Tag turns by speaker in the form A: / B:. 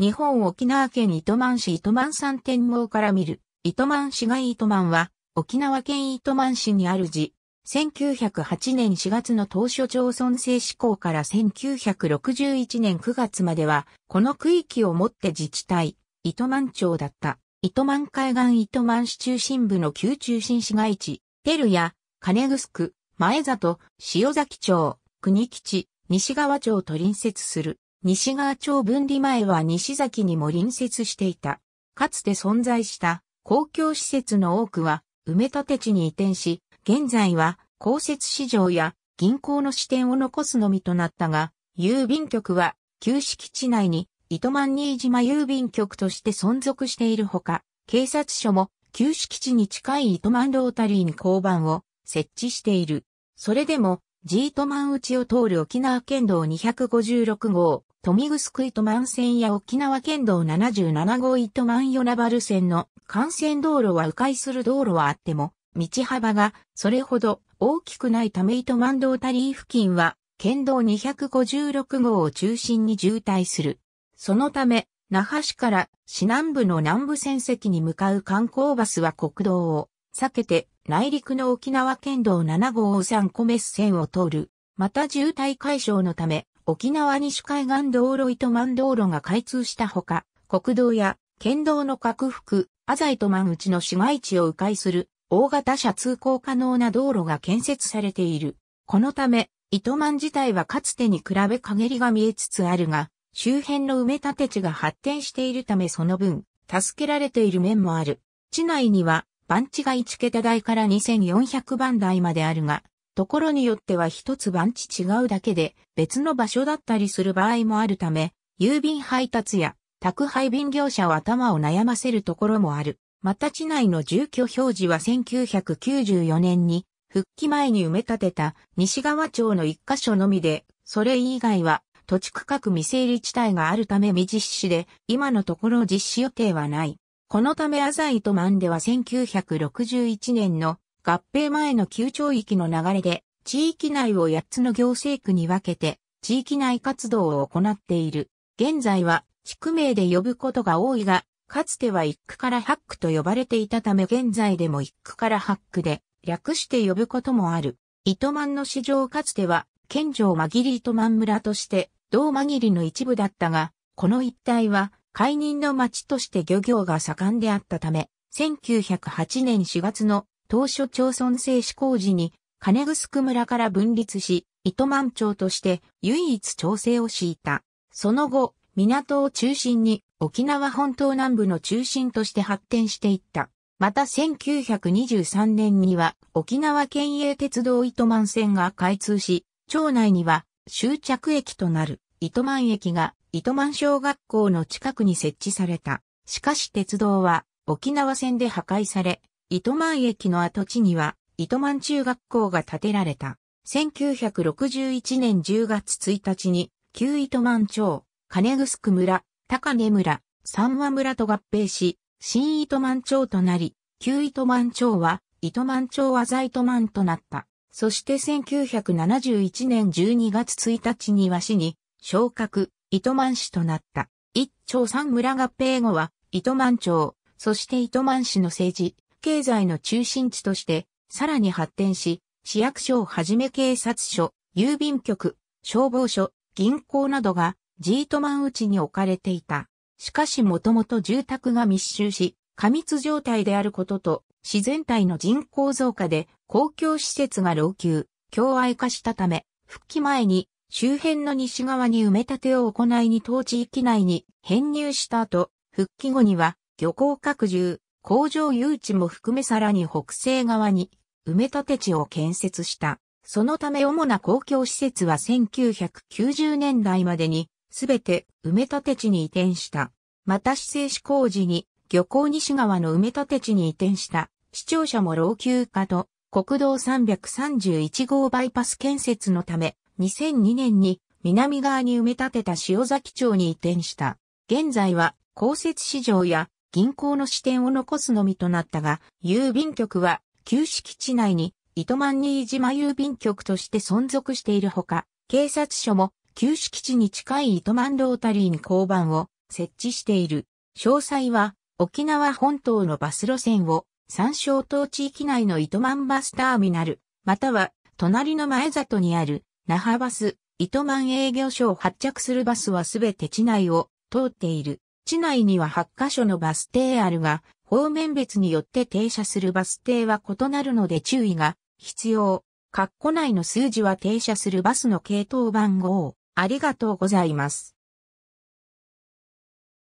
A: 日本沖縄県糸満市糸満山天網から見る、糸満市街糸満は、沖縄県糸満市にある字、1908年4月の当初町村制施行から1961年9月までは、この区域をもって自治体、糸満町だった。糸満海岸糸満市中心部の旧中心市街地、テルや、金城前里、塩崎町、国吉、西川町と隣接する。西川町分離前は西崎にも隣接していた。かつて存在した公共施設の多くは埋め立て地に移転し、現在は公設市場や銀行の支店を残すのみとなったが、郵便局は旧敷地内に糸満新島郵便局として存続しているほか、警察署も旧敷地に近い糸満ロータリーに交番を設置している。それでも、ジートマン内を通る沖縄県道256号、富見城糸満線や沖縄県道77号糸満与那原線の幹線道路は迂回する道路はあっても、道幅がそれほど大きくないため糸満道タリー付近は、県道256号を中心に渋滞する。そのため、那覇市から市南部の南部線席に向かう観光バスは国道を避けて内陸の沖縄県道7号を3個メス線を通る。また渋滞解消のため、沖縄西海岸道路糸満道路が開通したほか、国道や県道の拡幅、浅西糸満内の市街地を迂回する大型車通行可能な道路が建設されている。このため、糸満自体はかつてに比べ陰りが見えつつあるが、周辺の埋め立て地が発展しているためその分、助けられている面もある。地内には、番地が1桁台から2400番台まであるが、ところによっては一つ番地違うだけで別の場所だったりする場合もあるため、郵便配達や宅配便業者は頭を悩ませるところもある。また地内の住居表示は1994年に復帰前に埋め立てた西川町の一箇所のみで、それ以外は土地区画未整理地帯があるため未実施で、今のところ実施予定はない。このため、アザイとマンでは1961年の合併前の旧町域の流れで、地域内を8つの行政区に分けて、地域内活動を行っている。現在は、地区名で呼ぶことが多いが、かつては1区から8区と呼ばれていたため現在でも1区から8区で、略して呼ぶこともある。糸満の市場かつては、県庁紛切糸満村として、道紛りの一部だったが、この一帯は、解任の町として漁業が盛んであったため、1908年4月の当初町村制施行時に、金城村から分立し、糸満町として唯一調整を敷いた。その後、港を中心に沖縄本島南部の中心として発展していった。また1923年には沖縄県営鉄道糸満線が開通し、町内には終着駅となる糸満駅が糸満小学校の近くに設置された。しかし鉄道は沖縄線で破壊され、糸満駅の跡地には、糸満中学校が建てられた。1961年10月1日に、旧糸満町、金城村、高根村、三和村と合併し、新糸満町となり、旧糸満町は、糸満町和在糸満となった。そして1971年12月1日に和市に、昇格、糸満市となった。一町三村合併後は、糸満町、そして糸満市の政治、経済の中心地として、さらに発展し、市役所をはじめ警察署、郵便局、消防署、銀行などがジートマン内に置かれていた。しかしもともと住宅が密集し、過密状態であることと、自然体の人口増加で公共施設が老朽、共愛化したため、復帰前に周辺の西側に埋め立てを行いに当地域内に編入した後、復帰後には漁港拡充、工場誘致も含めさらに北西側に埋め立て地を建設した。そのため主な公共施設は1990年代までにすべて埋め立て地に移転した。また市政施工時に漁港西側の埋め立て地に移転した。市庁舎も老朽化と国道331号バイパス建設のため2002年に南側に埋め立てた塩崎町に移転した。現在は公設市場や銀行の支店を残すのみとなったが、郵便局は、旧敷地内に、糸満新島郵便局として存続しているほか、警察署も、旧敷地に近い糸満ロータリーに交番を設置している。詳細は、沖縄本島のバス路線を、参照。島地域内の糸満バスターミナル、または、隣の前里にある、那覇バス、糸満営業所を発着するバスはすべて地内を通っている。市内には8カ所のバス停あるが、方面別によって停車するバス停は異なるので注意が必要。括弧内の数字は停車するバスの系統番号。ありがとうございます。